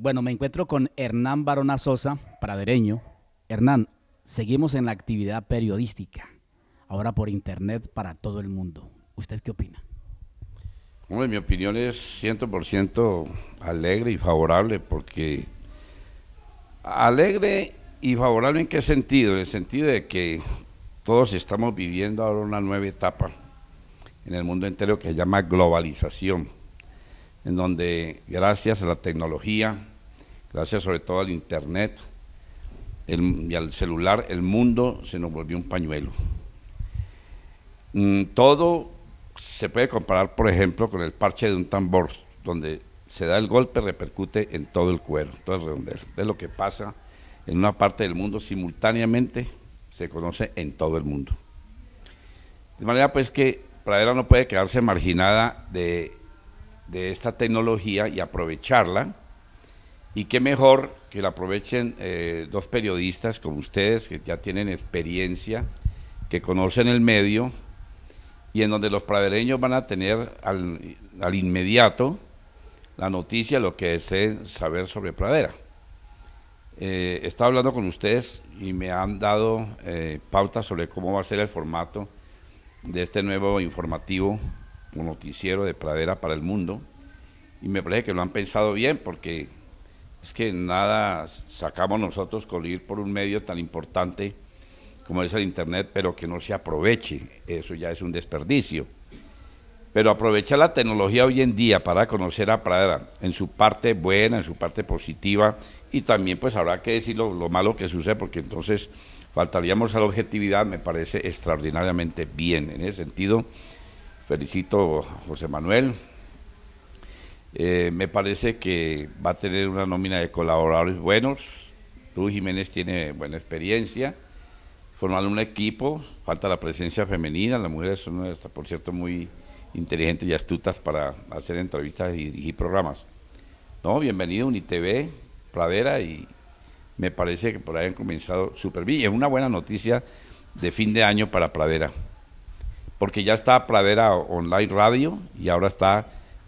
Bueno, me encuentro con Hernán Barona Sosa, pradereño. Hernán, seguimos en la actividad periodística, ahora por internet para todo el mundo. ¿Usted qué opina? Bueno, mi opinión es 100% alegre y favorable, porque alegre y favorable en qué sentido? En el sentido de que todos estamos viviendo ahora una nueva etapa en el mundo entero que se llama globalización en donde gracias a la tecnología, gracias sobre todo al Internet y al celular, el mundo se nos volvió un pañuelo. Mm, todo se puede comparar, por ejemplo, con el parche de un tambor, donde se da el golpe, repercute en todo el cuero, todo el redondel. Es lo que pasa en una parte del mundo simultáneamente, se conoce en todo el mundo. De manera pues que Pradera no puede quedarse marginada de de esta tecnología y aprovecharla. Y qué mejor que la aprovechen eh, dos periodistas como ustedes, que ya tienen experiencia, que conocen el medio y en donde los pradereños van a tener al, inmediato la noticia, lo que deseen saber sobre Pradera. Eh, estado hablando con ustedes y me han dado eh, pautas sobre cómo va a ser el formato de este nuevo informativo un noticiero de pradera para el mundo y me parece que lo han pensado bien porque es que nada sacamos nosotros con ir por un medio tan importante como es el Internet, pero que no se aproveche, eso ya es un desperdicio. Pero aprovechar la tecnología hoy en día para conocer a Pradera en su parte buena, en su parte positiva, y también pues habrá que decir lo, lo malo que sucede, porque entonces faltaríamos a la objetividad, me parece extraordinariamente bien. En ese sentido, felicito a José Manuel. Eh, me parece que va a tener una nómina de colaboradores buenos. Tú, Jiménez, tiene buena experiencia. Formar un equipo, falta la presencia femenina. Las mujeres son, eh, por cierto, muy inteligentes y astutas para hacer entrevistas y dirigir programas. No, bienvenido a UNITV, Pradera, y me parece que por ahí han comenzado súper bien. es una buena noticia de fin de año para Pradera porque ya está Pradera Online Radio y ahora está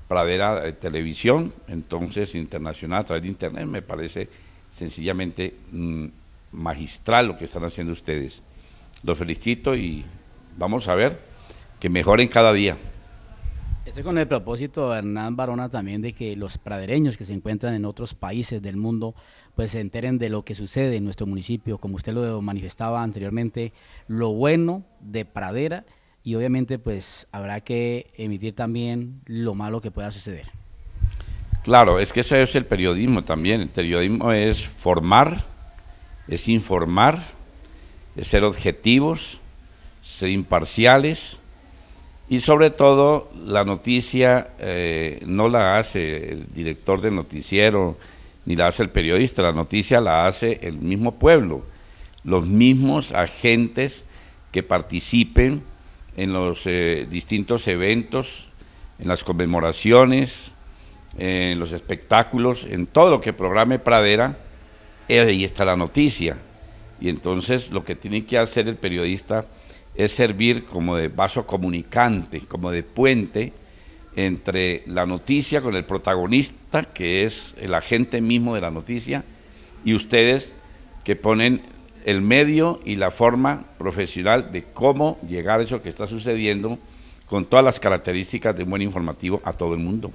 Pradera eh, Televisión, entonces internacional a través de Internet, me parece sencillamente mm, magistral lo que están haciendo ustedes. Los felicito y vamos a ver que mejoren cada día. Estoy con el propósito, Hernán Barona, también de que los pradereños que se encuentran en otros países del mundo pues se enteren de lo que sucede en nuestro municipio, como usted lo manifestaba anteriormente, lo bueno de Pradera y obviamente pues habrá que emitir también lo malo que pueda suceder. Claro, es que eso es el periodismo también. El periodismo es formar, es informar, es ser objetivos, ser imparciales y sobre todo la noticia eh, no la hace el director del noticiero ni la hace el periodista, la noticia la hace el mismo pueblo, los mismos agentes que participen en los eh, distintos eventos, en las conmemoraciones, en los espectáculos, en todo lo que programe Pradera, eh, ahí está la noticia. Y entonces lo que tiene que hacer el periodista es servir como de vaso comunicante, como de puente entre la noticia con el protagonista, que es el agente mismo de la noticia, y ustedes que ponen el medio y la forma profesional de cómo llegar a eso que está sucediendo con todas las características de buen informativo a todo el mundo.